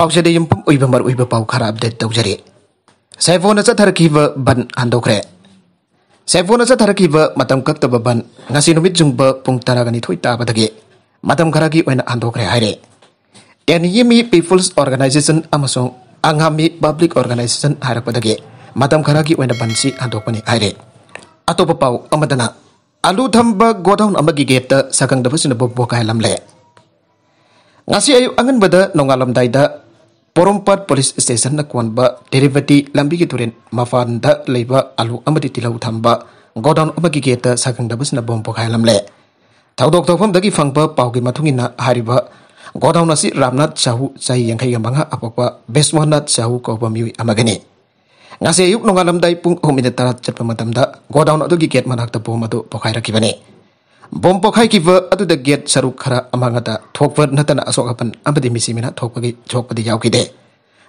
pau jadi yang pum uibam baru uibam pau kara update tau jadi. Saya phone aja tarik kiva ban andokre. re. Saya phone aja tarik kiva matam kat tebe ban ngasih nomit jumpa pung taraga ni apa tadi. Matam kara ki uen handuk re hari. Dan ini mi people's organization amasong angami public organization harap apa ge. Matam kara ki uen ban si handuk pani hari. Atau pepau amadana. Alu thamba godown amagi geta sakang dapat sinabobo kahalam le. Ngasih ayu angin bada nongalam daida porompat police station na ba derivati lambi ki turin mafan da leiba alu amadi tilau thamba godown amagi ge ta sakang da na bom pokhai tau dok thopam da ki ba pau ki mathungi na ba godown na si ramnath sahu chai yangkhai gamanga apapa beswanath sahu kau ba miwi amagani ngase yuk nongalam dai pung homine tarat chatpa da godown adu gi get manak ta bom adu pokhai rakibane bom Pokai ki ba adu da get amangata, khara amanga da thok ba na tana asok apan amadi misi mina thok ba chok ba di yau ki de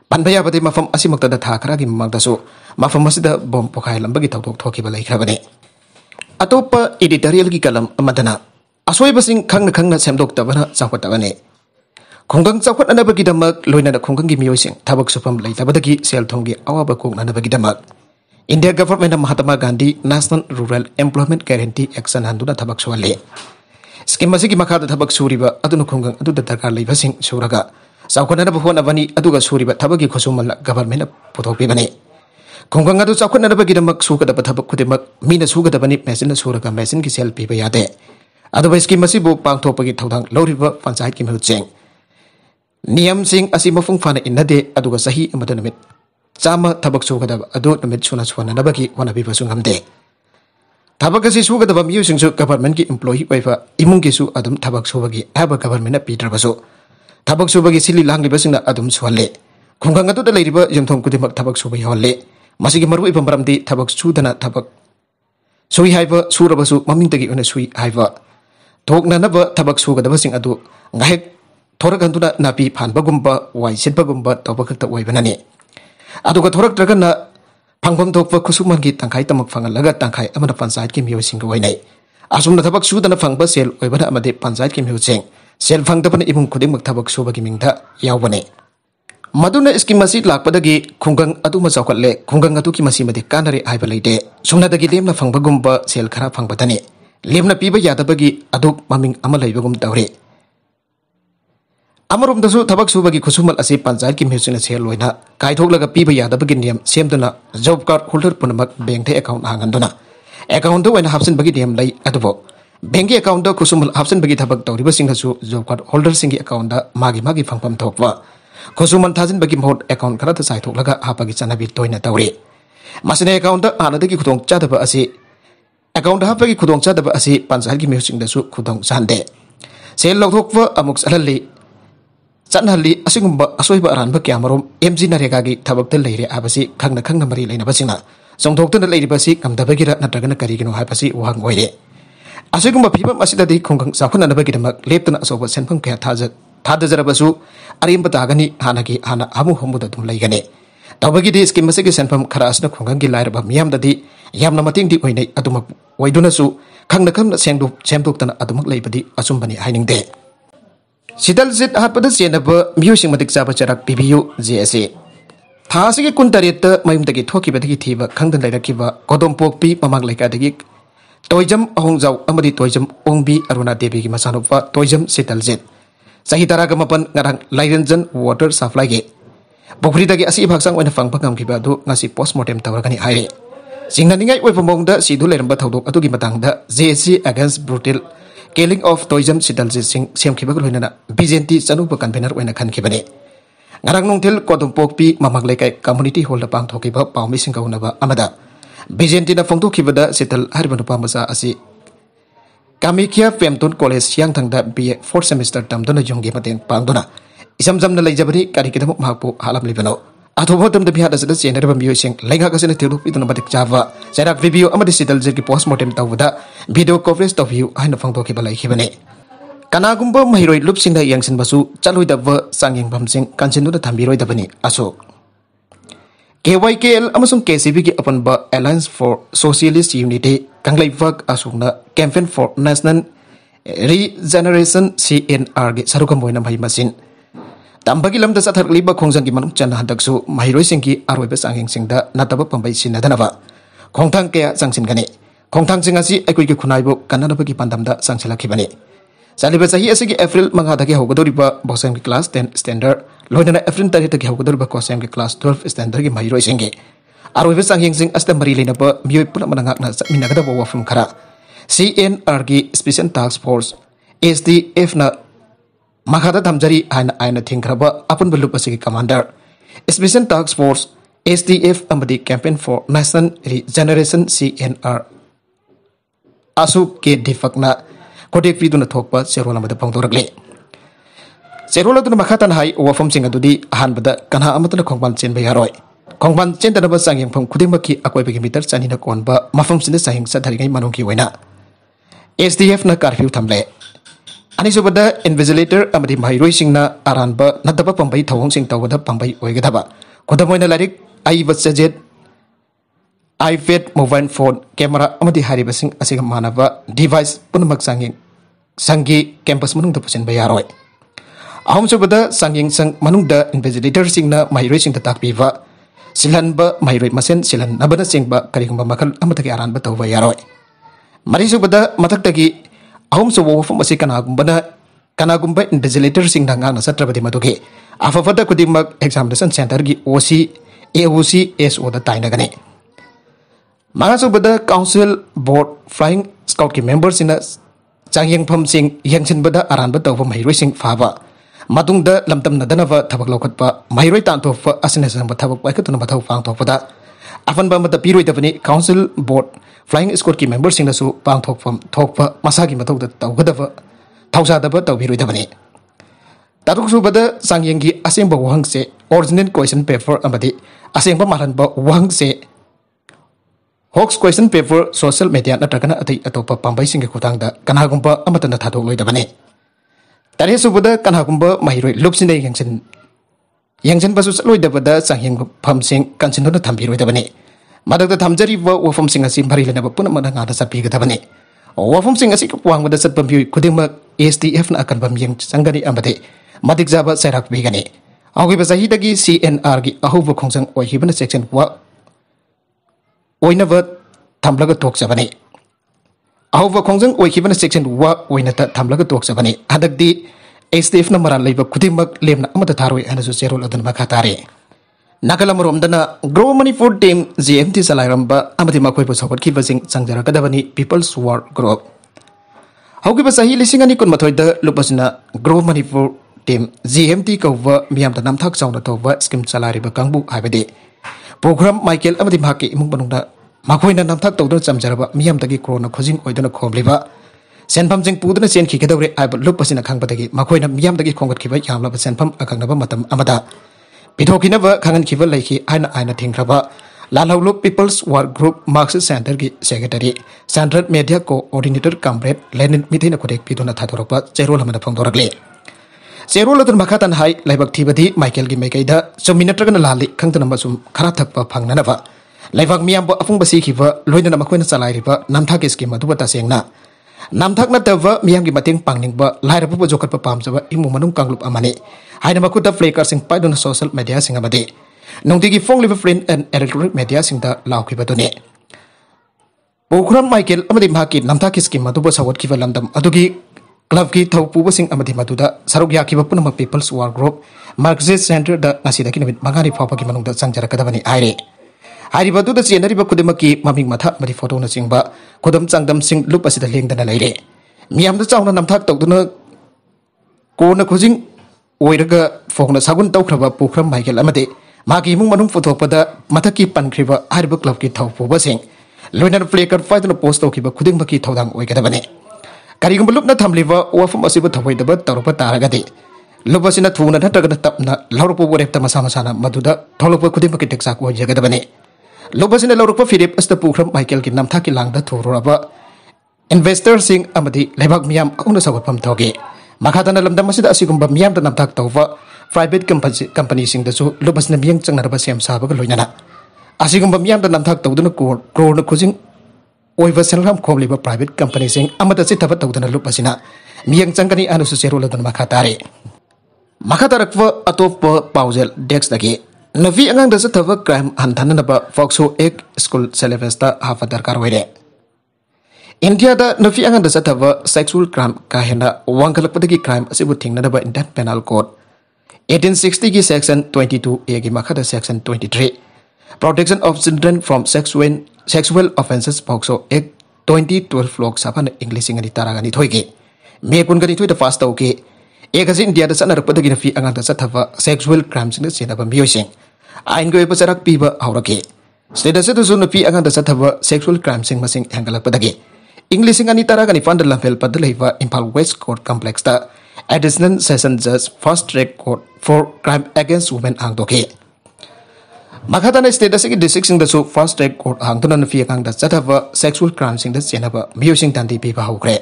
ban di mafam asi mak ta da tha khara gi so mafam asi da bom Pokai lam ba gi thok thok thok ki khara pa editorial gi kalam amadana asoi basing sing khang na khang na sem dok ta ba na cha ta ba ne ana ba gi da loina da khongkang gi miyo sing thabak supam lai ta sel thong gi awa ba kong na ba gi mak India government Mahatma Gandhi national rural employment guarantee action हंधुना थबक सोले scheme असी की मखाद थबक सुरीब अदुनु खोंग अदु दरकार लैब सिंग सुरगा चाखोनर बहोना बनी अदुगा सुरीब गवर्नमेंट पुथोपी बने खोंगंग अदु चाखोनर बगी दमक मेसिन सुरगा मेसिन की सल पीब यादे अदु स्कीम असी की तौद थोपगी लौरीब पंचायत की मेलचेंग नियम सिंग असी मफुंग इनदे सही ꯆꯥꯝꯃ ꯊꯕꯛ ꯁꯨꯒꯗꯕ ꯑꯗꯨ ꯅꯨꯃꯤꯠ ꯁꯨꯅ ꯁꯨꯍꯟꯅꯅꯕꯒꯤ ꯍꯣꯠꯅꯕꯤꯕꯁꯨ ꯉꯝꯗꯦ ꯊꯕꯛ ꯑꯁꯤ ꯁꯨꯒꯗꯕ ꯃꯤꯑꯣꯏꯁꯤꯡꯁꯨ ꯒꯚꯔꯟꯃꯦꯟꯠꯀꯤ ꯏꯝꯄ꯭ꯂꯣꯌꯤ ꯑꯣꯏꯕ ꯏꯃꯨꯡꯒꯤꯁꯨ ꯑꯗꯨꯝ ꯊꯕꯛ ꯁꯨꯕꯒꯤ ꯍꯥꯏꯕ ꯒꯚꯔꯟꯃꯦꯟꯠꯅ ꯄꯤꯗ꯭ꯔꯕꯁꯨ ꯊꯕꯛ ꯁꯨꯕꯒꯤ ꯁꯤꯜꯂꯤ ꯂꯥꯡꯂꯤꯕꯁꯤꯡꯅ ꯑꯗꯨꯝ ꯁꯨꯍꯜꯂꯤ ꯈꯨꯡꯒꯪ ꯑꯗꯨꯗ ꯂꯩꯔꯤꯕ ꯌꯨꯝꯊꯣꯡ ꯈꯨꯗꯤꯡꯃꯛ ꯊꯕꯛ ꯁꯨꯕ ꯌꯥꯎꯍꯜꯂꯤ ꯃꯁꯤꯒꯤ ꯃꯔꯨꯑꯣꯏꯕ ꯃꯔꯝꯗꯤ ꯊꯕꯛ ꯁꯨꯗꯅ ꯊꯕꯛ ꯁꯨꯏ ꯍꯥꯏꯕ ꯁꯨꯔꯕꯁꯨ ꯃꯃꯤꯡꯗꯒꯤ ꯑꯣꯏꯅ ꯁꯨꯏ ꯍꯥꯏꯕ ꯊꯣꯛꯅꯅꯕ ꯊꯕꯛ ꯁꯨꯒꯗꯕꯁꯤꯡ ꯑꯗꯨ ꯉꯥꯏꯍꯥꯛ ꯊꯣꯔꯛꯍꯟꯗꯨꯅ ꯅꯥꯄꯤ ꯐꯥꯟꯕꯒꯨꯝꯕ ꯋꯥꯏ ꯁꯤꯠꯄꯒꯨꯝꯕ ꯇꯧꯕ ꯈꯛꯇ ꯑꯣꯏꯕꯅꯅꯤ Aduh torak draga na pangpam tok pa kusuman gi tangkai tamak fangal laga tangkai amana panchayat ki myo wai nai. Asum na thabak su dana fangpa sel oibana amade panchayat ki Sel fang tapana ibung kuding mak thabak su ba gi mingda wane Maduna iski masi lakpadagi khungang adu ma le kunggang adu ki masi made kanare aiba Sumna dagi lemna fangpa gumba sel kara fangpa tane. lemna piba bagi aduk maming amalai bagum tauri. थबक सूब की खुशुमल पंचायत की mutual cell होना कायथोलग पीब नियम same job card holder पुनम बैंक अकाउंट हांगन अकाउंट हापसन की नियम ले बैंक की अकाउंट खुशुमल हापसन की थब तौर जॉब कार्ड होल्डर की अकाउंट मागी मागी फंगफम थोप थाजन की मोट अकाउंट खर चायथोल हाप की चनाबी तोयन तौर मसने अकाउंट हाद की खुदचाब अकाउंट हाप की खुदचाब पंचायत की म्यूचुअल खुद चाहे सेल लौटोप अमुक चल chanali asungba asoi ba ran ba kya marom mg na re ka gi thabak te leire a basi khang na khang na mari leina basi na song thok te na leire basi kam da na daga na kari gi no ha basi wa ngoi re asungba phiba masi da de khong khang sa khona na ba gi da mak lep na so ba sen phang kya tha ja basu ari mba ta ga ni amu hom bu da dum lai ga ne da ba gi de skim ma se gi sen phang khara as na khong khang gi ba miyam da di yam na mating di oi nei aduma oi du na su khang na khang na seng du chem aduma lai ba di asum ba ni Sidal zit ha pada sena bo miyo sing matik zaba jarak bibiyo zesi. Tahasi ki kun tarieta mayum tagi toki bata ki tiba kang dan daira kiba kodom aruna debi ki masano fa toi jam sidal zit. Sahitara water supply ki. Bokri tagi asi ibak sang wena fang pangam ki badu ngasi Singa ningai wai pembong da si dule rembat hau dok atu ki against brutal killing of tourism sidal je semkhiba gro hinana bjnt chanu ba convener oina khan khibane ngarang nongthil kodum pokpi mamak lekai community hall da pang thokiba paumi singa unaba amada bjnt na phongtu khibada sidal harbanu pa masa asi Kia femton college siang thangda ba fourth semester tam dona jongge paten pang dona isam jam na leijabari kari kidam mahpu halam libano atho tam da bihada sada chen da bamyo sing lenga ka sene tilu pitun batik java sera video amadi sidal je ki post mortem tawda video coverage to view aina ah, phang to ki balai khibane kanagumba mahiroi lup sing da yang sin basu chaloi da va sangyang bam sing kanchen da thambiroi da bani aso KYKL amasung KCB ki apan ba Alliance for Socialist Unity kanglai vak asung na campaign for national regeneration CNR ge sarukam boina mai masin Tambagi lamda sathar liba khongzang ki manung chana handak su mahiroi sing ki arweba sangeng sing da nataba pambai sin nadana ba. Khongthang sang sangsin gane. Khongthang sing asi akui ki khunai bo kanana ba ki pandam da sangsila ki bane. Saliba sahi asi ki April manga da ki hogodori ba bosam ki class 10 standard loinana April tari ta ki hogodori ba kosam ki class 12 standard ki mahiroi sing ki. Arweba sangeng sing asta mari lena ba mioi pula manangak na minagada ba wafum khara. CNR ki Special Task Force SDF na Makata Tamjari and Aina Tinkraba upon Bulu Pacific Commander. Special Task Force SDF Amadi Campaign for National Regeneration CNR. Asuk ke defakna kode pidu na thokpa serola mada pangdorakle. Serola dun makata hai wafam singa dudi ahan bada kanha amatana kongban chen bayaroi. Kongban chen tanaba sang yang pang kude maki akwai bagi mitar chanina kongba mafam sinda sahing sadhari ngay manungki wena. SDF na karfiu thamle. Ani subada invigilator amadi mahiru sing na aranba na daba pambai tawong sing tawada pambai oiga daba. Kota moina larik ai vatsajet ai fit mobile phone camera amadi hari basing asing mana ba device pun magsangin sanggi campus menung tapa sen bayaroi. Aum subada sanggi sang manung da invigilator sing na mahiru sing tatak biva. Silan ba mahiru masen silan na bana sing ba kari kumba makal amadi aranba tawa bayaroi. Mari subada matak tagi अहम चौब वफम से कनागुब कनागम इंटेजिलेटर सिंगे मधुके अफफद खुद एग्जामेशन सेंटर की ओ सी ए ओ सी एस ओद तैनगने मनाचूबद काउंसिल बोर्ड फ्लाइंग स्काउट की मेम्बर से चाहम सिंगद अरब तब मही फाब लौखत मही तान अनेब थ मधौ पाथोपद अफनब पीरदबने काउंसिल बोर्ड फ्लाइंग स्कोड की मेबर पाथोप मसा की मौद तौदाब तौरदबने तरु सूबद चांगे की अचेब वहंग क्वेश्चन पेपर अचेब मारब वहंग से hoax question paper social media नगर अत अतोप पाई खुदांग कनागुब्बा थादोलने तरह सूबद कनागुब महीर लुप्सने yang basu loi da sang yang pham sing kan chen no tham bi bani madak da jari wa wa pham sing asim bari le na pun ma sapi nga bani wa pham sing asik wa ang da sat pham ma sdf na akan pham yang sanggani amade madik za sai rak bi awi ba sahi cnr gi aku bu khong sang oi section wa oi na ba tham la ga tok sa bani ahu bu khong sang section wa oi na ta tham la ga tok bani adak di ꯑꯦꯁꯗꯤꯑꯦꯐꯅ ꯃꯔꯥꯜ ꯂꯩꯕ ꯈꯨꯗꯤꯡꯃꯛ ꯂꯦꯝꯅ ꯑꯃꯠꯇ ꯊꯥꯔꯣꯏ ꯍꯥꯏꯅꯁꯨ ꯆꯦꯔꯣꯜ ꯑꯗꯨꯅ ꯃꯈꯥ ꯇꯥꯔꯦ ꯅꯥꯀꯜ ꯑꯃꯔꯣꯝꯗꯅ grow Manipur team G M T ꯆꯂꯥꯏꯔꯝꯕ ꯑꯃꯗꯤ ꯃꯈꯣꯏꯕꯨ ꯁꯧꯒꯠꯈꯤꯕꯁꯤꯡ ꯆꯪꯖꯔꯛꯀꯗꯕꯅꯤ ꯄꯤꯄꯜꯁ ꯋꯥꯔ ꯒ꯭ꯔꯨꯞ ꯍꯧꯈꯤꯕ ꯆꯍꯤ ꯂꯤꯁꯤꯡ ꯑꯅꯤ ꯀꯨꯟꯃꯥꯊꯣꯏꯗ ꯂꯨꯞꯄꯁꯤꯅ grow Manipur team G M T ꯀꯧꯕ ꯃꯤꯌꯥꯝꯗ ꯅꯝꯊꯥꯛ ꯆꯥꯎꯅ ꯇꯧꯕ ꯁ꯭ꯀꯤꯝ ꯆꯂꯥꯏꯔꯤꯕ ꯀꯥꯡꯕꯨ ꯍꯥꯏꯕꯗꯤ ꯄ꯭ꯔꯣꯒ꯭ꯔꯥꯝ ꯃꯥꯏꯀꯦꯜ ꯑꯃꯗꯤ ꯃꯍꯥꯛꯀꯤ ꯏꯃꯨꯡ ꯃꯅꯨꯡꯗ ꯃꯈꯣꯏꯅ ꯅꯝꯊꯥꯛ ꯇꯧꯗꯨꯅ ꯆꯝꯖꯔꯕ ꯃꯤꯌꯥꯝꯗꯒꯤ ꯀ꯭ꯔꯣꯅ ꯈꯨꯖꯤꯡ ꯑꯣꯏꯗꯨꯅ ꯈꯣꯝꯂꯤꯕ ꯁꯦꯟꯐꯝꯁꯤꯡ ꯄꯨꯗꯨꯅ ꯆꯦꯟꯈꯤꯒꯗꯧꯔꯦ ꯍꯥꯏꯕ ꯂꯨꯞ ꯑꯁꯤꯅ ꯈꯪꯕꯗꯒꯤ ꯃꯈꯣꯏꯅ ꯃꯤꯌꯥꯝꯗꯒꯤ ꯈꯣꯝꯒꯠꯈꯤꯕ ꯌꯥꯝꯂꯕ ꯁꯦꯟꯐꯝ ꯑꯀꯛꯅꯕ ꯃꯇꯝ ꯑꯃꯗ ꯄꯤꯊꯣꯛꯈꯤꯅꯕ ꯈꯪꯍꯟꯈꯤꯕ ꯂꯩꯈꯤ ꯍꯥꯏꯅ ꯍꯥꯏꯅ ꯊꯤꯡꯈ꯭ꯔꯕ ꯂꯥꯜꯍꯧꯂꯨꯞ ꯄꯤꯄꯜꯁ ꯋꯥꯔꯛ ꯒ꯭ꯔꯨꯞ ꯃꯥꯔꯛꯁꯤꯁ ꯁꯦꯟꯇꯔꯒꯤ secretary central media coordinator comrade Lenin ꯃꯤꯊꯩꯅ ꯈꯨꯗꯦꯛ ꯄꯤꯗꯨꯅ ꯊꯥꯗꯣꯔꯛꯄ ꯆꯦꯔꯣꯜ ꯑꯃꯗ ꯐꯣꯡꯗꯣꯔꯛꯂꯤ ꯆꯦꯔꯣꯜ ꯑꯗꯨꯅ ꯃꯈꯥ ꯇꯥꯅ ꯍꯥꯏ ꯂꯥꯏꯕꯛ ꯊꯤꯕꯗꯤ ꯃꯥꯏꯀꯦꯜꯒꯤ ꯃꯥꯏꯀꯩꯗ ꯆꯨꯝꯃꯤ ꯅꯠꯇ꯭ꯔꯒꯅ ꯂꯥꯜꯂꯤ ꯈꯪꯗꯅ ꯑꯃꯁꯨꯡ ꯈꯔ ꯊꯛꯄ ꯐꯪꯅꯅꯕ ꯂꯩꯕꯥꯛ ꯃꯤꯌꯥꯝꯕꯨ ꯑꯐꯨꯡꯕ ꯁꯤꯈꯤꯕ ꯂꯣꯏꯅꯅ ꯃꯈꯣꯏꯅ ꯆꯂꯥꯏꯔꯤꯕ ꯅꯝꯊꯥꯛ ꯁ꯭ꯀꯤꯝ ꯑꯗꯨꯕꯨ ꯇꯁꯦꯡꯅ namthak na tawa miyam gi mating pangning ba lai rapu jokat pa pam jawa imu manung kanglup amani hai nama kuta flaker sing pai dun social media sing amadi nongti gi fong live print and electronic media sing da lau ki badone Bukram Michael amadi mhaki namthak ki skim madu ba sawat ki ba adugi club ki thau puba sing amadi maduda saruk ya ki ba punama people's war group marxist center da nasi da ki mangari phapa ki manung da sangjara kadabani aire Hari baru tu sih, hari baru maming mata beri foto nasiing ba. Kudem cang dem sing lupa sih dah lihat dana lahir. tu cang nama tak tu nak. Kau nak kucing, orang ke fokus sahun tahu kerba pukram Michael amade. Makai mung manum foto pada mata ki pan kerba hari club ki tahu pukar sing. Lainan flaker fight nu post tahu kerba kudeng baki tahu dang orang kita bane. Kali kau belum na thamliwa, uafu masih betah way dapat taruh pada arah kat deh. Lupa na thuna na tap na lawu pukar ekta masam masana madu thalupu kudeng teksa kuah jaga kita bane. lobasina lorukpa philip asta pukhram michael Kim namtha ki langda thururaba investor sing amadi lebak miam akuna sagopam thoge makhatana lamda masida asigumba miyam da namthak tawwa private company company sing da chu lobasina miyang changna ba sem sa ba loina na asigumba miyam da namthak tawduna ko krona khujing oiba selham khomli ba private company sing amada anu se thaba tawduna lobasina miyang changkani anusu seru lodan makhatare makhatarakwa atop pa pauzel dex dagi नवी अंगांग चथब crime हंथनब POCSO act school syllabus हाफ दरकार होरे India नवी अंगांग चथब सेक्सुअल क्राइम का हेन वांगलपदी क्राइम थीनब Indian penal code eighteen sixty की सेक्शन ट्वेंटी टू ए की मखद section twenty three protection of children from sexual sexual offences POCSO act twenty twelve Lok Sabha इंग्लिश तरह निथोई मे कुनगनीथोई फास्ट तौके ꯌꯦꯛ ꯑꯁꯤ ꯏꯟꯗꯤꯌꯥꯗ ꯆꯠꯅꯔꯛꯄꯗꯒꯤ ꯅꯨꯄꯤ ꯑꯉꯥꯡꯗ ꯆꯠꯊꯕ ꯁꯦꯛꯁꯨꯋꯦꯜ ꯀ꯭ꯔꯥꯏꯝꯁꯤꯡꯗ ꯆꯦꯟꯅꯕ ꯃꯤꯑꯣꯏꯁꯤꯡ ꯑꯥꯏꯟꯒꯤ ꯑꯣꯏꯕ ꯆꯔꯥꯛ ꯄꯤꯕ ꯍꯧꯔꯛꯈꯤ ꯁ꯭ꯇꯦꯠ ꯑꯁꯤꯗꯁꯨ ꯅꯨꯄꯤ ꯑꯉꯥꯡꯗ ꯆꯠꯊꯕ ꯁꯦꯛꯁꯨꯋꯦꯜ ꯀ꯭ꯔꯥꯏꯝꯁꯤꯡ ꯃꯁꯤꯡ ꯍꯦꯟꯒꯠꯂꯛꯄꯗꯒꯤ ꯏꯪ ꯂꯤꯁꯤꯡ ꯑꯅꯤ ꯇꯔꯥꯒ ꯅꯤꯄꯥꯟꯗ ꯂꯝꯐꯦꯜꯄꯗ ꯂꯩꯕ ꯏꯝꯐꯥꯜ ꯋꯦꯁ ꯀꯣꯔꯠ ꯀꯝꯄ꯭ꯂꯦꯛꯁꯇ additional session just first track coat for crime against women ꯍꯥꯡꯗꯣꯛꯈꯤ ꯃꯈꯥꯗꯅ ꯁ꯭ꯇꯦꯠ ꯑꯁꯤꯒꯤ ꯗꯤꯁꯇ꯭ꯔꯤꯛꯁꯤꯡꯗꯁꯨ ꯐꯥꯔꯁ ꯇ꯭ꯔꯦꯛ ꯀꯣꯔꯠ ꯍꯥꯡꯗꯨꯅ ꯅꯨꯄꯤ ꯑꯉꯥꯡꯗ ꯆꯠꯊꯕ ꯁꯦꯛꯁꯨꯋꯦꯜ ꯀ꯭ꯔꯥꯏꯝꯁꯤꯡꯗ ꯆꯦꯟꯅꯕ ꯃꯤꯑꯣꯏꯁꯤꯡ ꯗꯟꯗꯤ ꯄꯤꯕ ꯍꯧꯈ꯭ꯔꯦ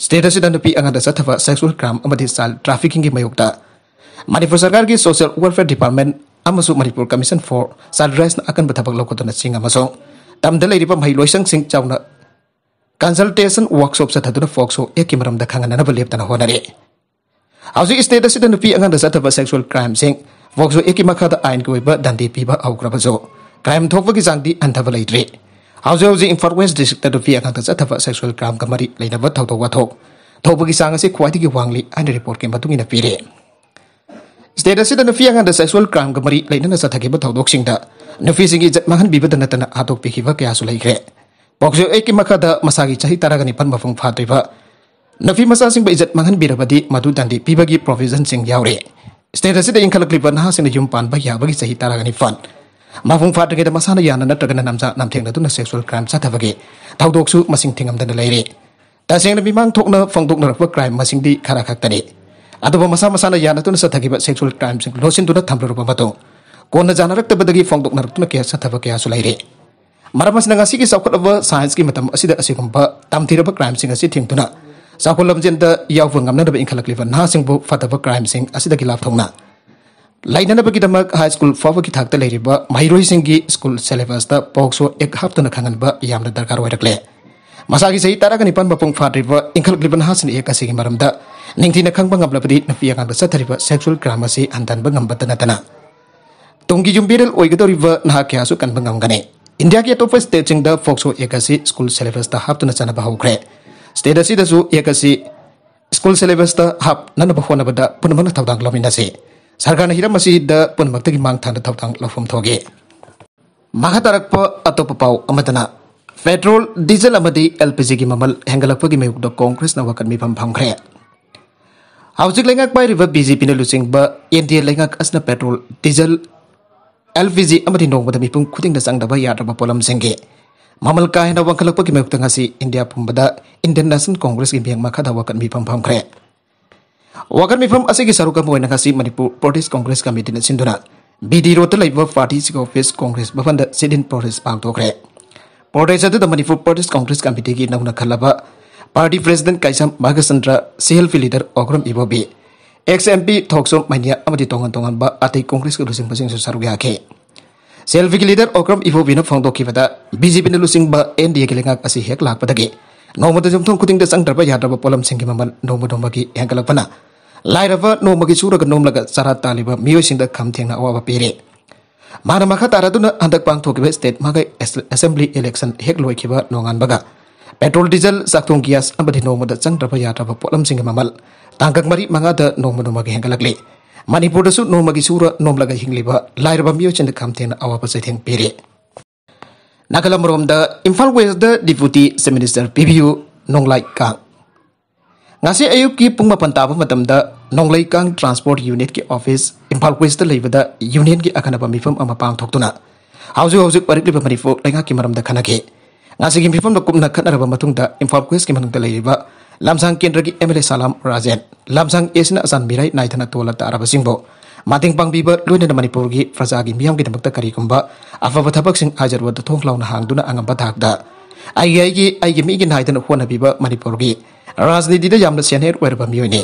स्टेट से नुपी अगर चतव सेक्सुअल क्राइम साइल ट्राफिकिंग की मयूक मणिपुर सरकार की social welfare department Manipur commission for child rights अकन थब लौदन सिंह तमद मई लोसंग चाउना कंसल्टेशन वर्कशॉप चतन फोक्सो एक्ट की मरम खांगनब लेपन होनरे हजी स्टेट से नुपी अगर चतव सेक्सुअल क्राइम फोक्सो एक्ट की मखा आयन की दंडे पीब हौग्रबजो क्राइम थोपगी चांदी हंथब लेद्रे Aujau ji Infor West District ta dofi akang ta jata ba sexual crime kamari leina ba thau thau wa thok. Thau bagi sang ase kwai digi wangli and report ke matungi na pire. State ase ta dofi akang ta sexual crime kamari leina na sathake ba thau dok sing da. Nofi sing ji mahan bibad na ta na atok pe ke asu lai gre. Bokjo ek ma kada masagi chahi taraga ni pan ba phong pha ba. Nofi masa sing ba ijat mahan bira badi madu dan di pibagi provision sing yaure. State ase ta yang kalak lipa na na jumpan ba ya bagi chahi taraga ni phan. ꯃꯄꯨꯡ ꯐꯥꯗ꯭ꯔꯤꯉꯩꯗ ꯃꯁꯥꯅ ꯌꯥꯅ ꯅꯠꯇ꯭ꯔꯒꯅ ꯅꯝꯖꯥ ꯅꯝꯊꯦꯡꯅꯗꯨꯅ sexual crime ꯆꯠꯊꯕꯒꯤ ꯊꯧꯗꯣꯛꯁꯨ ꯃꯁꯤꯡ ꯊꯤꯡꯉꯝꯗꯅ ꯂꯩꯔꯤ ꯇꯁꯦꯡꯅ ꯃꯤꯃꯥꯡ ꯊꯣꯛꯅ ꯐꯣꯡꯗꯣꯛꯅꯔꯛꯄ ꯀ꯭ꯔꯥꯏꯝ ꯃꯁꯤꯡꯗꯤ ꯈꯔ ꯈꯛꯇꯅꯤ ꯑꯗꯨꯕꯨ ꯃꯁꯥ ꯃꯁꯥꯅ ꯌꯥꯅꯗꯨꯅ ꯆꯠꯊꯈꯤꯕ ꯁꯦꯛꯁꯨꯋꯦꯜ ꯀ꯭ꯔꯥꯏꯝꯁꯤꯡ ꯂꯣꯠꯁꯤꯟꯗꯨꯅ ꯊꯝꯂꯨꯔꯕ ꯃꯇꯨꯡ ꯀꯣꯟꯅ ꯖꯥꯅꯔꯛꯇꯕꯗꯒꯤ ꯐꯣꯡꯗꯣꯛꯅꯔꯛꯇꯨꯅ ꯀꯌꯥ ꯆꯠꯊꯕ ꯀꯌꯥꯁꯨ ꯂꯩꯔꯤ ꯃꯔꯝ ꯑꯁꯤꯅ ꯉꯁꯤꯒꯤ ꯆꯥꯎꯈꯠꯂꯕ ꯁꯥꯏꯟꯁꯀꯤ ꯃꯇꯝ ꯑꯁꯤꯗ ꯑꯁꯤꯒꯨꯝꯕ ꯇꯝꯊꯤꯔꯕ ꯀ꯭ꯔꯥꯏꯝꯁꯤꯡ ꯑꯁꯤ ꯊꯤꯡꯗꯨꯅ ꯆꯥꯎꯈꯠ ꯂꯝꯖꯦꯟꯗ ꯌꯥꯎꯕ ꯉꯝꯅꯅꯕ ꯏꯟꯈꯠꯂꯛꯂꯤꯕ ꯅꯍꯥꯁꯤꯡꯕꯨ ꯐꯠꯇꯕ ꯀ꯭ꯔꯥꯏꯝꯁꯤꯡ ꯑꯁꯤꯗꯒꯤ ꯂꯥꯞꯊꯣꯛꯅ Lainnya bagi damak high school fava kita hakta lahir bah, mahiroi singgi school syllabus ta pokso ek hafta na kangen bah, iya amda dar karwa dakle. Masa lagi sehi tara kan ipan bapung fadri bah, ingkal gliban hasan iya kasih gimbar amda. Ning tina kang bang abla pedi, nafi akan besa tari bah, sexual grammar si antan bang amba tana tana. Tunggi jumbiril oi gitu riba na hak ya sukan bang amga ne. India kia tofa staging da pokso iya kasih school syllabus ta hafta na sana bahau kre. Stay dasi dasu iya kasih. School syllabus ta hap nana bahwa nabada penemana tau tanggal minasi. सरकार हिरम पुनमत की मांग थान थौथांग लफम थोगे अतोप पाव पेट्रोल डीजल पी जी की ममल हेंगलपगी की कांग्रेस न वकन मिफम फंगरे हाउसिक लेंगक पाई बीजेपी लुचिब एन डी लेंगक petrol diesel L P G मिपुम खुद संगदब यादब पोलम ममल का हेन वंखलपगी की ngasi India pumbada Indian national congress की biang मखद da wakan ꯋꯥꯒꯟ ꯃꯤꯐꯝ ꯑꯁꯤꯒꯤ ꯁꯔꯨꯛ ꯑꯃ ꯑꯣꯏꯅ ꯉꯁꯤ ꯃꯅꯤꯄꯨꯔ ꯄ꯭ꯔꯣꯗꯦꯁ ꯀꯣꯡꯒ꯭ꯔꯦꯁ ꯀꯃꯤꯇꯤꯅ ꯁꯤꯟꯗꯨꯅ ꯕꯤꯗꯤ ꯔꯣꯗꯇ ꯂꯩꯕ ꯄꯥꯔꯇꯤ ꯁꯤꯒ ꯑꯣꯐꯤꯁ ꯀꯣꯡꯒ꯭ꯔꯦꯁ ꯃꯐꯝꯗ ꯁꯤꯗꯤꯟ ꯄ꯭ꯔꯣꯗꯦꯁ ꯄꯥꯡꯊꯣꯛꯈ꯭ꯔꯦ ꯄ꯭ꯔꯣꯗꯦꯁ ꯑꯗꯨꯗ ꯃꯅꯤꯄꯨꯔ ꯄ꯭ꯔꯣꯗꯦꯁ ꯀꯣꯡꯒ꯭ꯔꯦꯁ ꯀꯃꯤꯇꯤꯒꯤ ꯅꯧꯅ ꯈꯜꯂꯕ party president Kaisam Meghachandra CLP leader Okram Ibobi ex M P Thoksom Meinya तोहन तोहनब अतई कांग्रेस के लुसिंग सरुगे सीएलपी की लीडर ओग्रम इबोबी फोंदोब बीजेपी ने लुसिंग एनडीए की लेगा हेक लापदे noma da jumthum kuding da sang darba ya polam sing ki mamal noma doma gi yang kalak pana lai rafa noma gi sura ga nom laga sara taliba miyo sing da kham theng na awa pere mana makha tara tu na andak pang thoki ba state ma assembly election hek loi ki ba nongan baga petrol diesel sakthong gas ambadi noma da sang darba ya polam sing ki mamal tangkak mari manga da noma doma gi yang kalak le manipur da su noma gi sura nom laga hingliba lai rafa miyo sing da kham theng na awa pa sai theng rom da Imphal West da Deputy Minister PBU Nonglai Kang. Ngasi ayub ki pung mapan tapo matam da Nonglai Kang Transport Unit ki office Imphal West da leiba da union ki akana ba mifam ama pang thok tuna. Hauzu hauzu parik liba marifo lenga ki maram da khana ke. Ngasi ki mifam da na khana ra ba matung da Imphal West ki manung da leiba Lamsang Kendra ki MLA Salam Rajen. Lamsang Esna Asan Mirai Naithana Tola ta Araba Singbo mating pang biba luina manipur purgi praja gi miyam kita mukta kari kumba afa bata sing ajar tong thong na hang duna angam bata hakda ai gi ai gi ai gi mi gi nai huana khona mani purgi ras rajniti dida jamda sian her werba miyoi ne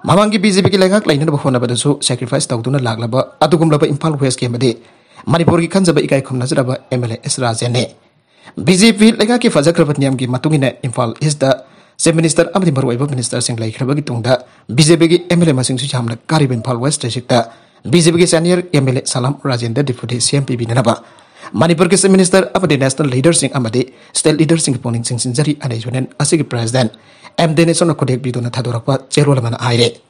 mamang gi bizi biki lengak laina ba khona su sacrifice tau duna lagla ba atu kum ba impal huas game de mani purgi kan zaba ikai na zaba emele es ras yane bizi bjp lengak ki fajakrabat niam gi na impal is da से minister अमरी मरवाइब minister Singh लाइखरबगी da BJP ki MLA masing suci hamna Caribbean Pal West district BJP ki senior MLA Salam Rajendra deputy CMPB na ba Manipur ki minister of the national leader sing amade state leader sing poning sing sing jari jonen asik president MD Nation ko dek bidona thadorak ba Zero mana aire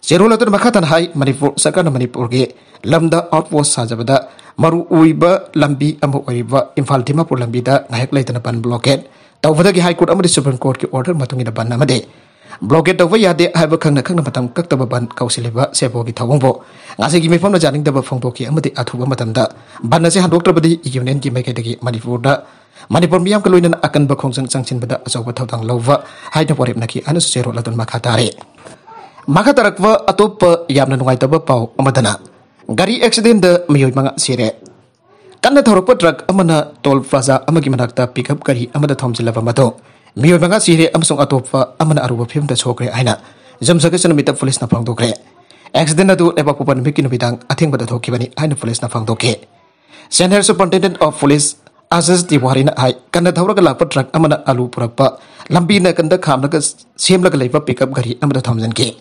cherola tur makha tan hai Manipur sarkar Manipur ge lamda outpost sajabada maru uiba lambi Ambo uiba Imphal Dimapur lambi da nayak leitana ban blockade tau bada ki high court amade supreme court ki order matungi da ban namade bloket tau yade hai bakang na kang na matam kak taba ban kau sileba sebo gi thawang bo ngase gi mefam na janing daba phong toki amati ba matam da ban na se han dokter badi yunen gi mai kai dagi manipur da manipur miyam kalo inan akan bakong sang sang chin bada aso ba tang lova hai na porep naki anu se ro la don makha tare makha atu wa yam na nungai taba pau amadana gari eksiden da miyoi manga sire kanna thorok pa truck amana tol plaza amagi manakta pikap gari amada ba matong Mio vanga sihre amsung atopa amana aruba film da chokre aina. Jam sakai sana mitap polis na pang dokre. Accident na du lepa kupan mikino ating bata toki bani aina polis na pang dokke. Senior superintendent of police Asas diwari na ai kanda tawra ka lapa truck amana alu pura lambi na kanda kam na ka siem na ka lepa pickup gari amana thomson ke.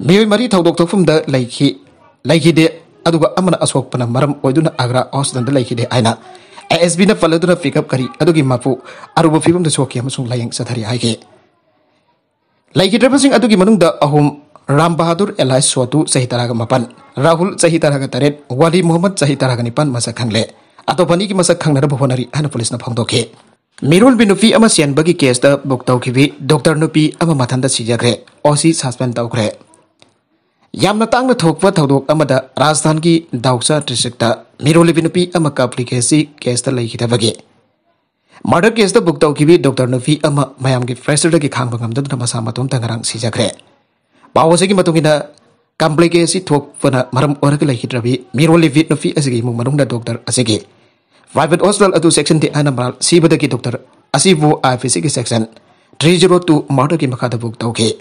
Mio mari tau dok tau fum da laiki laiki de aduga amana aswak pana maram oiduna agra os dan da laiki de aina. एस बी पल pickup pick up अरुब ꯑꯗꯨꯒꯤ ꯃꯄꯨ ꯑꯔꯨꯕ ꯐꯤꯕꯝꯗ ꯁꯣꯛꯈꯤ राम बहादुर alias SO2 चही तरह मपन राहुल चही तरह तरेट वाली मोहम्मद चही तरह निपन मसक खंगले अतोपनी की मसक खंगनब होनरी हन पुलिस फोदे मिरोल भी नुपी सेंब की केस बुक तौखी डॉक्टर नुपी मथन सीजग्रे ओसी सस्पेंड तौखरे यामना थोप थोद राजधान की दौसा डिस्ट्रिक्ट मेरोली अप्ली केसदे मर्डर केस बुक तौकी डॉक्टर नुफी मैम की फ्रेसर की खांग मसा तंगर सिज्रे पावी कंप्ले के थोपनाब मेरोली नुफी इमुंग डॉक्टर अगे प्राइवेट हॉस्पिटल अ सेक्शन टे आई नंबर सिबदी डॉक्टर अब आई एफ section three zero two murder की बुक तौके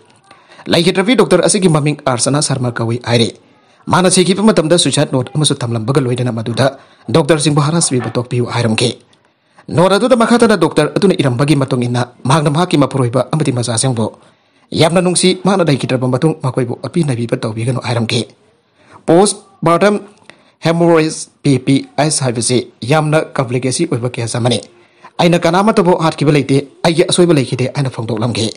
lain terapi dokter asik imbaming arsana sarma kawi airi mana sih kipu matam da sujat nuat masuk tamlam bagel wai dana dokter sing bahara swi batok piu airam ke nuat da makata da dokter atu na iram bagi matong ina mahang nam haki mapuruhi ba amati masa asyang bo yam si mana dai terbang pembatung makoi bo api nabi batok bigano airam ke post bottom hemorrhoids pp ice hivisi yam na kavlegesi oi bakia samane Aina kanama tobo hat kibalaiti, aya aswai kide aina fong tok lam ke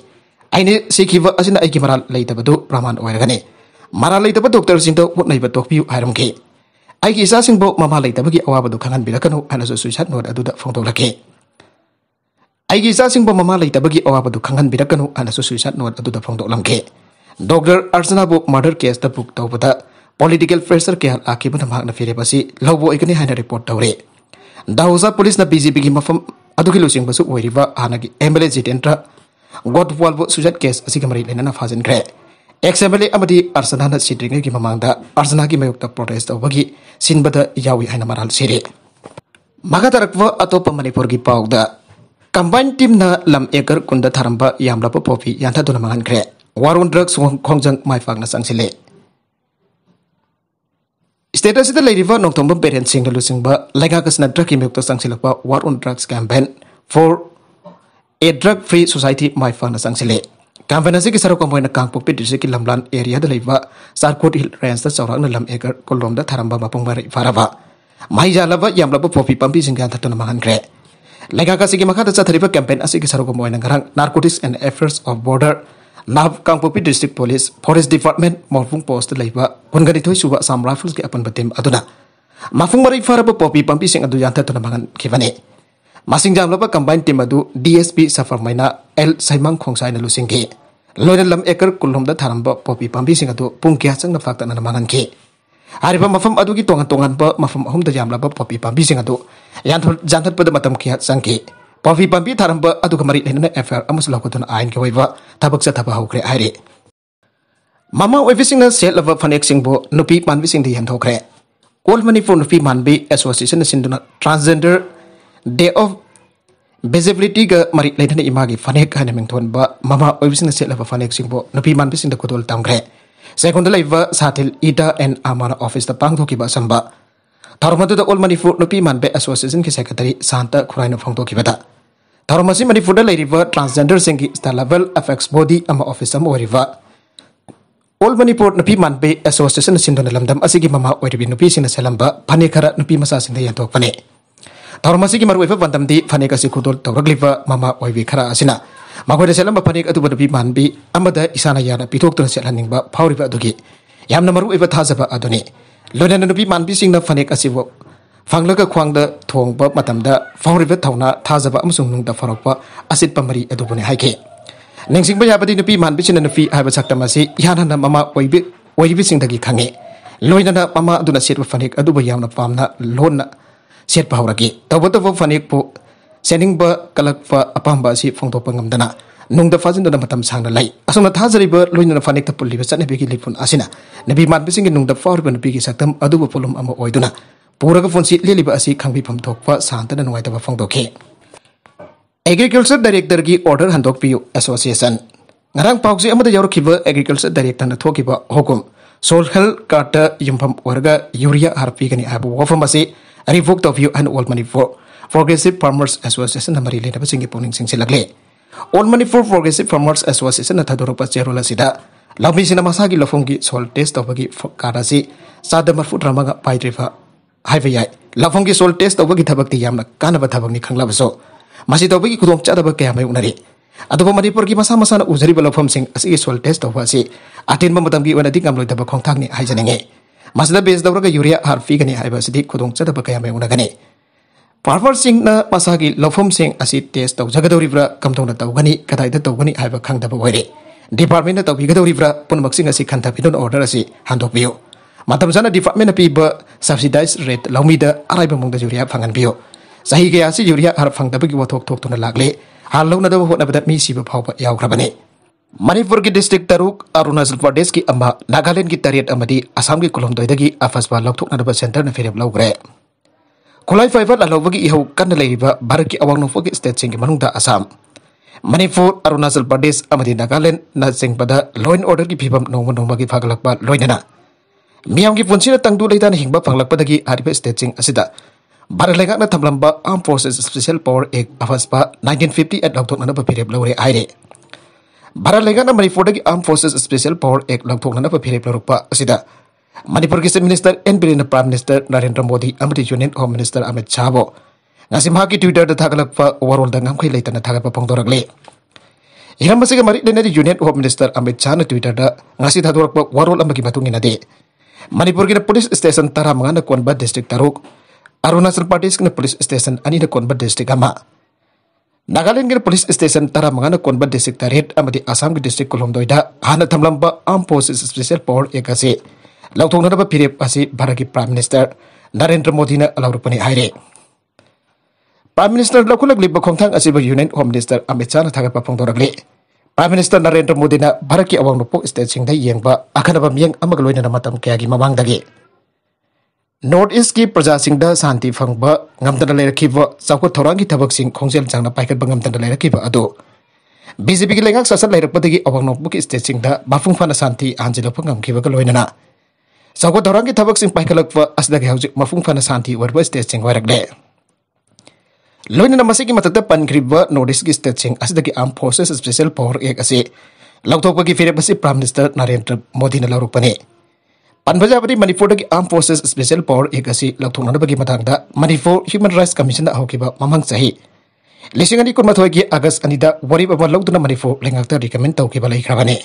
aini sikiba asina aiki maral leitaba praman oiragani maral leitaba doctor sinto utnaiba tokpiu hairumke aiki isa singbo mama leitaba gi awaba du khangan bilakanu hanaso suicide note aduda phongdolake aiki isa singbo mama leitaba gi awaba du khangan bilakanu hanaso suicide note aduda phongdolamke doctor archana bu murder case buk tau tawbada political pressure kya akiba na magna fere basi lawbo ikani haina report re dausa polis na bjp gi mafam aduki lusing basu oiriba hanagi mla jitendra god wal bo sujet case asi kamari lena na fazen gre example amadi arsenal na sidring gi mamang da arsana gi da bagi sin bada yawi haina maral sire Maka tarak atau atop manipur gi pauk da combined na lam eker kunda tharamba yamla po popi yantha duna mangan gre warun drugs kongjang mai phak na sile. status ida leiriva nongthomba parents sing lu singba laika kasna drug imyukta sangsilakpa war on drugs campaign for a drug free society my fana sang sile campaign asi ki saro komoi na kang pokpi district ki lamlan area da leiba sarkot hill range da chawrak na lam egar kolom da tharamba mapong bari faraba mai jalaba yamlaba popi pampi singkan thatna mahan gre lega ka sigi makha da chathariba campaign asik ki saro komoi na garang narcotics and affairs of border lab kangpopi district police forest department morphung post leiba kongari thoi suba sam rifles ki apan batem aduna mafung bari faraba popi pampi sing adu yanta thatna khibane masing jam lapa combine team adu DSP maina L Saimang Khongsai na lusing ki loina lam ekar kulhom da tharamba popi pambi sing adu pung kia sang na fakta na mangan ki pa mafam adu ki tongan tongan pa mafam ahum da jam lapa popi pambi sing adu yan thol pada matam kia sang ki popi pambi tharamba adu kamari lena na FR amus la ko ton ain ke waiwa thabak sa hau kre aire mama na sel lava sing bo nupi manbi sing di han thokre All Manipur Nupi Manbi Association sinduna transgender day of visibility मरी लेने इमा की फनेक है मिथोन ममा ओबी से फनेको नुपी मानी कदल तमग्रे सैकोद साथिल इड एंड आमा ऑफिस पादी असंब थौरम ऑल मनपुर मानबे एसोसीएसन की सैकटरी शांत खुराई फोदी थौरम से मनपुर ट्रांसजेंडर की state level apex body office all Manipur नुपी मानबे एसोसीएसन सिंधन लमदम की ममा होने फने खर मचा सिंधे यादोंने धर्मसिगी मरुवे वंदमदी फनेक असी खुदोल तौरग्लिबा मामा ओइबि खरा असिना मखोइदा सेलम फनेक अतुब दुपि मानबि अमदा इसाना याना पिथोक्तुन सेलहनिंगबा फाउरिबा अदुगी यामना मरुवे थाजबा अदुनी लोनेना दुपि मानबि सिंगना फनेक असिबो ꯐꯪꯂꯒ ꯈ꯭ꯋꯥꯡꯗ ꯊꯣꯡꯕ ꯃꯇꯝꯗ ꯐꯥꯎꯔꯤꯕ ꯊꯧꯅꯥ ꯊꯥꯖꯕ ꯑꯃꯁꯨꯡ ꯅꯨꯡꯗ ꯐꯥꯎꯔꯛꯄ ꯑꯁꯤꯠꯄ ꯃꯔꯤ ꯑꯗꯨꯕꯨꯅꯤ ꯍꯥꯏꯈꯤ ꯅꯤꯡꯁꯤꯡꯕ ꯌꯥꯕꯗꯤ ꯅꯨꯄꯤ ꯃꯥꯟꯕꯤꯁꯤꯡꯅ ꯅꯨꯄꯤ ꯍꯥꯏꯕ ꯁꯛꯇꯝ ꯑꯁꯤ ꯏꯍꯥꯟ ꯍꯥꯟꯅ ꯃꯃꯥ ꯑꯣꯏꯕꯤꯁꯤꯡꯗꯒꯤ ꯈꯪꯉꯤ ꯂꯣꯏꯅꯅ ꯃꯃꯥ ꯑꯗꯨꯅ ꯁꯦꯠꯄ ꯐꯅꯦꯛ ꯑꯗꯨꯕꯨ ꯌꯥꯝꯅ ꯄꯥꯝꯅ ꯂꯣꯟꯅ set bahwa lagi tahu-tahu fanik po sending ba kalak fa apa ba si phong to dana nung da fazin matam sang da lai asong na thajari ba loin na fanik ta pulli ba san ne lipun asina nabi mat bising nung da faur ba nabi gi adu ba amo ama na pura ga fonsi si liba ba asi khangbi pham thok pa santa na nuai ta ke agriculture director gi order handok piu association ngarang pauksi amada yaur khiba agriculture director na thokiba hukum social card yumpham warga urea harpi gani abu wafam asi revoked toview and old money for progressive farmers association na mari lena basing ipong sing silagle old money for progressive farmers association na thadorok pa cherola sida lami sina masagi lofong gi sol test tobagi karasi sada marfu drama ga paidrifa haibe yai lofong gi sol test tobagi thabak ti yamna kanaba thabak ni khangla baso masi tobagi kudong cha thabak kya mai unari ꯑꯗꯨꯕꯨ ꯃꯅꯤꯄꯨꯔꯒꯤ ꯃꯁꯥ ꯃꯁꯥꯅ ꯎꯖꯔꯤꯕ ꯂꯧꯐꯝꯁꯤꯡ ꯑꯁꯤꯒꯤ soil test ꯇꯧꯕ ꯑꯁꯤ ꯑꯇꯦꯟꯕ ꯃꯇꯝꯒꯤ ꯑꯣꯏꯅꯗꯤ ꯉꯝꯂꯣꯏꯗꯕ ꯈꯣꯡꯊꯥꯡꯅꯤ ꯍꯥꯏꯖꯅꯤꯡꯉꯤ masda base dawra ga yuria harfi gani haibasi di kudung chada ba kaya meuna gani. Farmer na masagi lofum sing asi tes tau jaga dawri bra kam gani kata ita tau gani haiba kang daba wari. Department na tau biga dawri bra pun maksing asi kanta pidon order asi handok biyo. Matam sana department na piba subsidized rate laumi da arai ba yuria pangan biyo. Sahi gaya si yuria harap fang daba gi watok tok tong lagli. Halau na na bedat misi ba pau Manipur ki district taruk Arunachal Pradesh ki amba Nagaland ki tariat amadi Assam ki kulong doi dagi afasba lokthok nadaba center na firem laugre Kulai fiber la lobagi ihau kan na leiba barak ki awang nofo ki state sing manung da Assam Manipur Arunachal Pradesh amadi Nagaland na sing pada law order ki phibam nongma nongma ki phagalak ba loinana Miam ki punsi na tangdu na hingba phanglak pada gi arpe state sing asida Barak lekak na tamlamba Armed Forces Special Power Act afasba 1950 at lokthok nadaba firem laugre aire Bharat ꯂꯩꯉꯥꯛꯅ ꯃꯅꯤꯄꯨꯔꯗꯒꯤ ꯑꯥꯔꯝ ꯐꯣꯔꯁꯦꯁ special power ꯑꯦꯛ ꯂꯧꯊꯣꯛꯅꯅꯕ ꯐꯤꯔꯦꯞ ꯂꯧꯔꯛꯄ ꯑꯁꯤꯗ ꯃꯅꯤꯄꯨꯔꯒꯤ ꯆꯤꯐ ꯃꯤꯅꯤꯁꯇꯔ ꯑꯦꯟ ꯕꯤꯔꯦꯟꯅ ꯄ꯭ꯔꯥꯏꯝ ꯃꯤꯅꯤꯁꯇꯔ ꯅꯔꯦꯟꯗ꯭ꯔ ꯃꯣꯗꯤ ꯑꯃꯗꯤ ꯌꯨꯅꯤꯌꯟ ꯍꯣꯝ ꯃꯤꯅꯤꯁꯇꯔ ꯑꯃꯤꯠ ꯁꯥꯍꯕꯨ ꯉꯁꯤ ꯃꯍꯥꯛꯀꯤ ꯇ꯭ꯋꯤꯇꯔꯗ ꯊꯥꯒꯠꯂꯛꯄ ꯋꯥꯔꯣꯜꯗ ꯉꯝꯈꯩ ꯂꯩꯇꯅ ꯊꯥꯒꯠꯄ ꯐꯣꯡꯗꯣꯔꯛꯂꯤ ꯍꯤꯔꯝ ꯑꯁꯤꯒ ꯃꯔꯤ ꯂꯩꯅꯗꯤ ꯌꯨꯅꯤꯌꯟ ꯍꯣꯝ ꯃꯤꯅꯤꯁꯇꯔ ꯑꯃꯤꯠ ꯁꯥꯍꯅ ꯇ꯭ꯋꯤꯇꯔꯗ ꯉꯁꯤ ꯊꯥꯗꯣꯔꯛꯄ ꯋꯥꯔꯣꯜ ꯑꯃꯒꯤ ꯃꯇꯨꯡ ꯏꯟꯅꯗꯤ ꯃꯅꯤꯄꯨꯔꯒꯤꯅ ꯄꯨꯂꯤꯁ ꯁ꯭ꯇꯦꯁꯟ ꯇꯔꯥꯃꯉꯥꯅ ꯀꯣꯟꯕ ꯗꯤꯁꯇ꯭ꯔꯤꯛ ꯇꯔꯨꯛ ꯑꯔꯨꯅꯥꯆꯜ ꯄ꯭ꯔꯗꯦꯁꯀꯤꯅ ꯄꯨꯂꯤꯁ ꯁ꯭ꯇꯦꯁꯟ ꯑꯅꯤꯅ ꯀꯣꯟꯕ ꯗꯤꯁꯇ꯭ꯔꯤꯛ ꯑꯃ ꯅꯥꯒꯥꯂꯦꯟꯒꯤ ꯄꯨꯂꯤꯁ ꯁ꯭ꯇꯦꯁꯟ ꯇꯔꯥꯃꯉꯥꯅ ꯀꯣꯟꯕ ꯗꯤꯁꯇ꯭ꯔꯤꯛ ꯇꯔꯦꯠ ꯑꯃꯗꯤ ꯑꯁꯥꯝꯒꯤ ꯗꯤꯁꯇ꯭ꯔꯤꯛ ꯀꯨꯜꯍꯨꯝꯗꯣꯏꯗ ꯍꯥꯟꯅ ꯊꯝꯂꯝꯕ ꯑꯥꯝ ꯐꯣꯔꯁ ꯁ꯭ꯄꯦꯁꯦꯜ ꯄꯥꯋꯔ ꯑꯦꯛ ꯑꯁꯤ ꯂꯧꯊꯣꯛꯅꯅꯕ ꯐꯤꯔꯦꯞ ꯑꯁꯤ ꯚꯥꯔꯠꯀꯤ ꯄ꯭ꯔꯥꯏꯝ ꯃꯤꯅꯤꯁꯇꯔ ꯅꯔꯦꯟꯗ꯭ꯔ ꯃꯣꯗꯤꯅ ꯂꯧꯔꯛꯄꯅꯤ ꯍꯥꯏꯔꯦ ꯄ꯭ꯔꯥꯏꯝ ꯃꯤꯅꯤꯁꯇꯔ ꯂꯧꯈꯠꯂꯛꯂꯤꯕ ꯈꯣꯡꯊꯥꯡ ꯑꯁꯤꯕꯨ ꯌꯨꯅꯤꯌꯟ ꯍꯣꯝ ꯃꯤꯅꯤꯁꯇꯔ ꯑꯃꯤꯠ ꯁꯥꯍꯅ ꯊꯥꯒꯠꯄ ꯐꯣꯡꯗꯣꯔꯛꯂꯤ ꯄ꯭ꯔꯥꯏꯝ ꯃꯤꯅꯤꯁꯇꯔ ꯅꯔꯦꯟꯗ꯭ꯔ ꯃꯣꯗꯤꯅ ꯚꯥꯔꯠꯀꯤ ꯑꯋꯥꯡ ꯅꯣꯄꯣꯛ ꯁ꯭ꯇꯦꯠꯁꯤꯡꯗ ꯌꯦꯡꯕ ꯑꯈꯟꯅꯕ ꯃꯤꯠꯌꯦꯡ ꯑꯃꯒ ꯂꯣꯏꯅꯅ ꯃꯇꯝ ꯀꯌꯥꯒꯤ ꯃꯃꯥꯡꯗꯒꯤ ꯅꯣꯔꯠ ꯏꯁꯀꯤ ꯄ꯭ꯔꯖꯥꯁꯤꯡꯗ ꯁꯥꯟꯇꯤ ꯐꯪꯕ ꯉꯝꯗꯅ ꯂꯩꯔꯛꯈꯤꯕ ꯆꯥꯎꯈꯠ ꯊꯧꯔꯥꯡꯒꯤ ꯊꯕꯛꯁꯤꯡ ꯈꯣꯡꯖꯦꯜ ꯆꯪꯅ ꯄꯥꯏꯈꯠꯄ ꯉꯝꯗꯅ ꯂꯩꯔꯛꯈꯤꯕ ꯑꯗꯨ ꯕꯤ ꯖꯦ ꯄꯤꯒꯤ ꯂꯩꯉꯥꯛ ꯁꯥꯁꯟ ꯂꯩꯔꯛꯄꯗꯒꯤ ꯑꯋꯥꯡ ꯅꯣꯡꯄꯣꯛꯀꯤ ꯁ꯭ꯇꯦꯠꯁꯤꯡꯗ ꯃꯄꯨꯡ ꯐꯥꯅ ꯁꯥꯟꯇꯤ ꯍꯟꯖꯤꯜꯂꯛꯄ ꯉꯝꯈꯤꯕꯒ ꯂꯣꯏꯅꯅ ꯆꯥꯎꯈꯠ ꯊꯧꯔꯥꯡꯒꯤ ꯊꯕꯛꯁꯤꯡ ꯄꯥꯏꯈꯠꯂꯛꯄ ꯑꯁꯤꯗꯒꯤ ꯍꯧꯖꯤꯛ ꯃꯄꯨꯡ ꯐꯥꯅ ꯁꯥꯟꯇꯤ ꯑꯣꯏꯔꯕ ꯁ꯭ꯇꯦꯠꯁꯤꯡ ꯑꯣꯏꯔꯛꯂꯦ ꯂꯣꯏꯅꯅ ꯃꯁꯤꯒꯤ ꯃꯊꯛꯇ ꯄꯟꯈ꯭ꯔꯤꯕ ꯅꯣꯔꯠ ꯏꯁꯀꯤ ꯁ꯭ꯇꯦꯠꯁꯤꯡ ꯑꯁꯤꯗꯒꯤ ꯑꯥꯔꯝ ꯐꯣꯔꯁꯦꯁ ꯁ꯭ꯄꯦꯁꯦꯜ ꯄꯥꯋꯔ ꯑꯦꯛ ꯑꯁꯤ ꯂꯧꯊꯣꯛꯄꯒꯤ ꯐꯤꯔꯦꯞ ꯑꯁꯤ ꯄ꯭ꯔꯥꯏꯝ ꯃꯤꯅꯤꯁꯇꯔ ꯅꯔꯦꯟꯗ꯭ꯔ ꯃꯣꯗꯤꯅ ꯂꯧꯔꯛꯄꯅꯤ ꯄꯟꯕꯖꯥꯕꯗꯤ ꯃꯅꯤꯄꯨꯔꯗꯒꯤ ꯑꯥꯔꯝ ꯐꯣꯔꯁꯦꯁ ꯁ꯭ꯄꯦꯁꯤꯌꯦꯜ ꯄꯥꯋꯔ ꯑꯦꯛ ꯑꯁꯤ ꯂꯧꯊꯣꯛꯅꯅꯕꯒꯤ ꯃꯇꯥꯡꯗ ꯃꯅꯤꯄꯨꯔ ꯍ꯭ꯌꯨꯃꯟ ꯔꯥꯏꯠꯁ ꯀꯃꯤꯁꯟꯅ ꯍꯧꯈꯤꯕ ꯃꯃꯥꯡ ꯆꯍꯤ ꯂꯤꯁꯤꯡ ꯑꯅꯤ ꯀꯨꯟꯃꯥꯊꯣꯏꯒꯤ ꯑꯥꯒꯁ ꯑꯅꯤꯗ ꯋꯥꯔꯦꯞ ꯑꯃ ꯂꯧꯗꯨꯅ ꯃꯅꯤꯄꯨꯔ ꯂꯩꯉꯥꯛꯇ ꯔꯤꯀꯃꯦꯟ ꯇꯧꯈꯤꯕ ꯂꯩꯈ꯭ꯔꯕꯅꯤ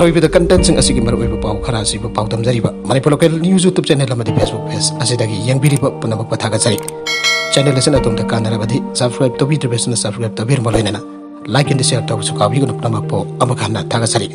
ꯑꯔꯣꯏꯕꯗ ꯀꯟꯇꯦꯟꯁꯤꯡ ꯑꯁꯤꯒꯤ ꯃꯔꯨꯑꯣꯏꯕ ꯄꯥꯎ ꯈꯔ ꯑꯁꯤꯕꯨ ꯄꯥꯎꯗꯝꯖꯔꯤꯕ Manipur local news YouTube channel ꯑꯃꯗꯤ ꯐꯦꯁꯕꯨꯛ ꯄꯦꯖ ꯑꯁꯤꯗꯒꯤ ꯌꯦꯡꯕꯤꯔꯤꯕ ꯄꯨꯝꯅꯃꯛꯄ ꯊꯥꯒꯠꯆꯔꯤ ꯆꯦꯅꯦꯜ ꯑꯁꯤꯅ ꯇꯨꯡꯗ ꯀꯥꯟꯅꯔꯕꯗꯤ ꯁꯕꯁꯀ꯭ꯔꯥꯏꯕ ꯇꯧꯕꯤꯗ꯭ꯔꯤꯕꯁꯤꯅ ꯁꯕꯁꯀ꯭राइब ꯇꯧꯕꯤꯔꯝꯕ ꯂꯣꯏꯅꯅ ꯂꯥꯏꯛ ꯑꯦꯟ ꯁꯤꯌꯔ ꯇꯧꯕꯁꯨ ꯀꯥꯎꯕꯤꯒꯅꯨ ꯄꯨꯝꯅꯃꯛꯄꯨ ꯑꯃꯨꯛ ꯍꯟꯅ ꯊꯥꯒꯠꯆꯔꯤ